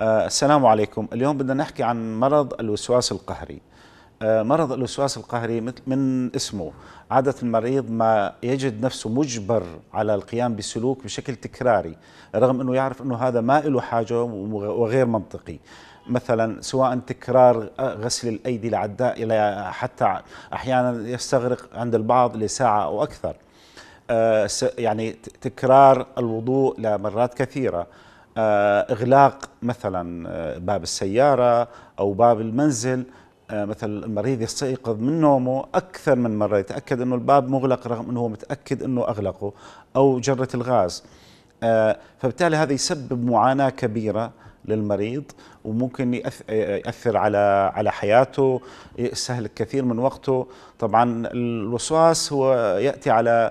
آه، السلام عليكم اليوم بدنا نحكي عن مرض الوسواس القهري آه، مرض الوسواس القهري من اسمه عادة المريض ما يجد نفسه مجبر على القيام بسلوك بشكل تكراري رغم أنه يعرف أنه هذا ما له حاجة وغير منطقي مثلا سواء تكرار غسل الأيدي لعداء إلى حتى أحيانا يستغرق عند البعض لساعة أو أكثر آه، يعني تكرار الوضوء لمرات كثيرة آه، إغلاق مثلا آه، باب السيارة أو باب المنزل آه، مثلا المريض يستيقظ من نومه أكثر من مرة يتأكد أنه الباب مغلق رغم أنه هو متأكد أنه أغلقه أو جرة الغاز فبالتالي هذا يسبب معاناة كبيرة للمريض وممكن يأثر على على حياته يستهلك كثير من وقته طبعا الوسواس هو يأتي على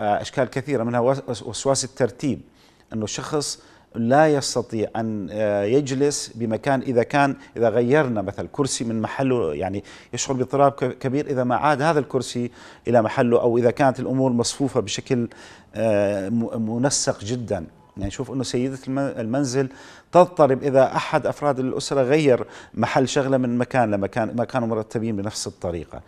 أشكال كثيرة منها وسواس الترتيب أنه شخص لا يستطيع أن آه، يجلس بمكان إذا كان إذا غيرنا مثلا كرسي من محله يعني يشعر باضطراب كبير إذا ما عاد هذا الكرسي إلى محله أو إذا كانت الأمور مصفوفة بشكل آه، منسق جدا يعني شوف أنه سيدة المنزل تضطرب إذا أحد أفراد الأسرة غير محل شغلة من مكان لمكان ما كانوا مرتبين بنفس الطريقة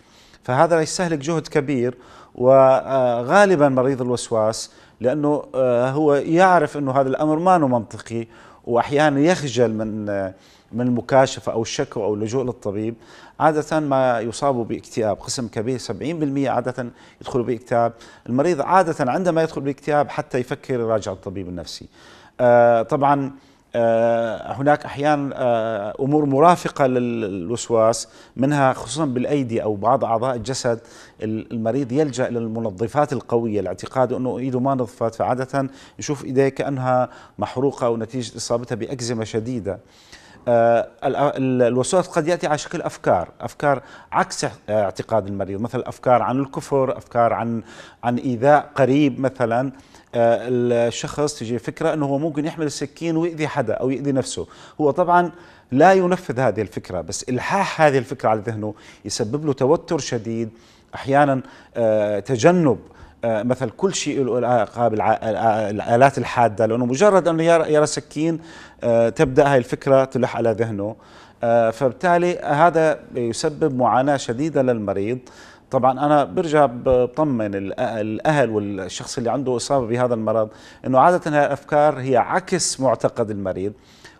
فهذا يستهلك جهد كبير وغالبا آه، مريض الوسواس لانه آه، هو يعرف انه هذا الامر ما أنه منطقي واحيانا يخجل من آه، من المكاشفه او الشكوى او اللجوء للطبيب عاده ما يصابوا باكتئاب قسم كبير 70% عاده يدخلوا باكتئاب المريض عاده عندما يدخل باكتئاب حتى يفكر يراجع الطبيب النفسي آه، طبعا آه، هناك احيانا آه، امور مرافقه للوسواس منها خصوصا بالايدي او بعض اعضاء الجسد المريض يلجا للمنظفات القويه لاعتقاد انه ايده ما نظفت فعاده يشوف ايديه كانها محروقه او نتيجه اصابتها باكزيما شديده آه، الوسواس قد ياتي على شكل افكار، افكار عكس اعتقاد المريض، مثل افكار عن الكفر، افكار عن عن ايذاء قريب مثلا، آه، الشخص تجي فكرة أنه هو ممكن يحمل السكين ويؤذي حدا أو يؤذي نفسه هو طبعا لا ينفذ هذه الفكرة بس إلحاح هذه الفكرة على ذهنه يسبب له توتر شديد أحيانا آه، تجنب آه، مثل كل شيء له علاقه بالآلات الحادة لأنه مجرد أنه يرى سكين تبدأ هذه الفكرة تلح على ذهنه فبالتالي هذا يسبب معاناة شديدة للمريض طبعا انا برجع بطمن الاهل والشخص اللي عنده اصابه بهذا المرض انه عاده هالافكار هي عكس معتقد المريض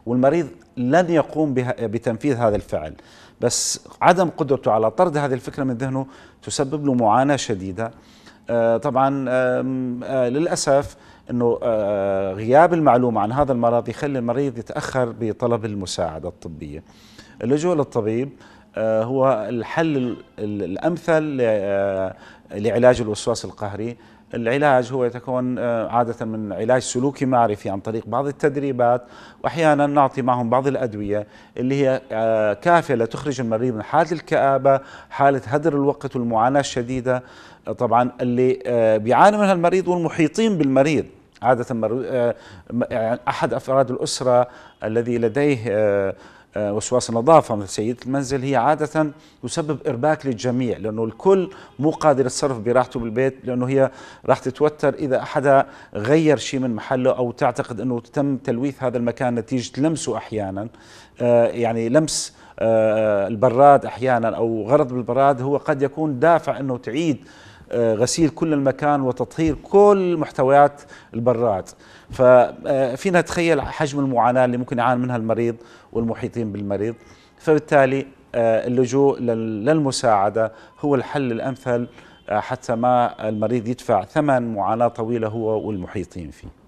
والمريض لن يقوم بتنفيذ هذا الفعل بس عدم قدرته على طرد هذه الفكره من ذهنه تسبب له معاناه شديده آه، طبعا آه، للاسف انه آه، غياب المعلومه عن هذا المرض يخلي المريض يتاخر بطلب المساعده الطبيه اللجوء للطبيب آه، هو الحل الأمثل آه، لعلاج الوسواس القهري العلاج هو يتكون آه، عادة من علاج سلوكي معرفي عن طريق بعض التدريبات وأحيانا نعطي معهم بعض الأدوية اللي هي كافية لتخرج المريض من حالة الكآبة حالة هدر الوقت والمعاناة الشديدة طبعا اللي بيعاني منها المريض والمحيطين بالمريض عادة يعني أحد أفراد الأسرة الذي لديه آه، وسواس النظافة مثل سيدة المنزل هي عادة تسبب إرباك للجميع لأنه الكل مو قادر يتصرف براحته بالبيت لأنه هي راح تتوتر إذا احدا غير شيء من محله أو تعتقد أنه تم تلويث هذا المكان نتيجة لمسه أحيانا آه، يعني لمس آه، البراد أحيانا أو غرض بالبراد هو قد يكون دافع أنه تعيد آه، غسيل كل المكان وتطهير كل محتويات البراد ففينا آه، نتخيل حجم المعاناة اللي ممكن يعاني منها المريض والمحيطين بالمريض فبالتالي آه، اللجوء للمساعدة هو الحل الأمثل حتى ما المريض يدفع ثمن معاناة طويلة هو والمحيطين فيه